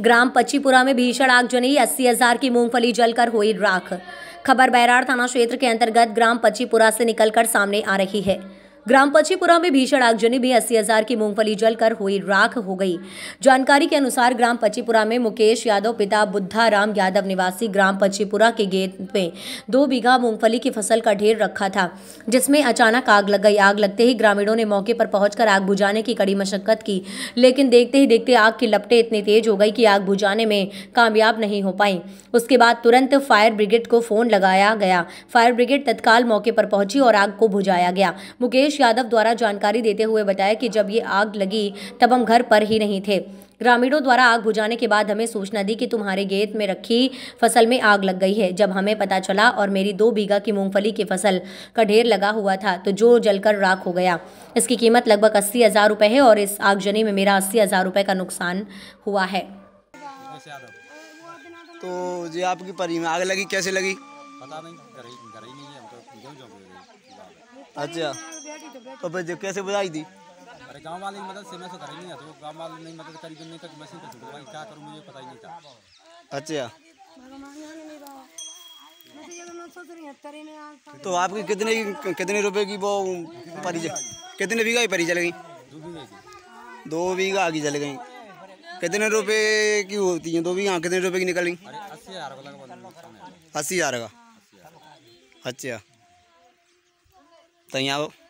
ग्राम पच्चीपुरा में भीषण आग जनी अस्सी हजार की मूंगफली जलकर हुई राख खबर बैराड़ थाना क्षेत्र के अंतर्गत ग्राम पच्चीपुरा से निकलकर सामने आ रही है ग्राम पछीपुरा में भीषण आगजनी में अस्सी हजार की मूंगफली जलकर हुई राख हो गई जानकारी के अनुसार ग्राम पचीपुरा में मुकेश यादव पिता बुद्धा राम यादव निवासी ग्राम पचीपुरा के गेट में दो बीघा मूंगफली की फसल का ढेर रखा था जिसमें अचानक आग लग गई आग लगते ही ग्रामीणों ने मौके पर पहुंचकर आग बुझाने की कड़ी मशक्कत की लेकिन देखते ही देखते आग की लपटे इतनी तेज हो गई कि आग बुझाने में कामयाब नहीं हो पाई उसके बाद तुरंत फायर ब्रिगेड को फोन लगाया गया फायर ब्रिगेड तत्काल मौके पर पहुंची और आग को बुझाया गया मुकेश यादव द्वारा जानकारी देते हुए बताया कि जब ये आग लगी तब हम घर पर ही नहीं थे ग्रामीणों द्वारा आग बुझाने के बाद हमें सूचना दी कि तुम्हारे गेत में रखी फसल में आग लग गई है जब हमें पता चला और मेरी दो बीघा की मूंगफली की फसल का ढेर लगा हुआ था तो जो जलकर राख हो गया इसकी कीमत लगभग अस्सी हज़ार रुपये है और इस आगजनी में मेरा अस्सी हज़ार रुपये का नुकसान हुआ है तो जी आपकी परी में आग लगी कैसे लगी पता नहीं अच्छा तो फिर कैसे बुलाई थी अरे गांव वाले की मदद से मैं तो कर ही नहीं था तो गांव वाले नहीं मदद करी नहीं तक मशीन तो छूट क्या करूं मुझे पता ही नहीं था अच्छा तो आपकी कितने कितने रुपए की वो परिजय कितने बीघा की परी जल गई दो बीघा आगे जल गई कितने रुपए की होती है दो बीघा कितने रुपए की निकल गई अस्सी हज़ार का अच्छा તો અહીંયા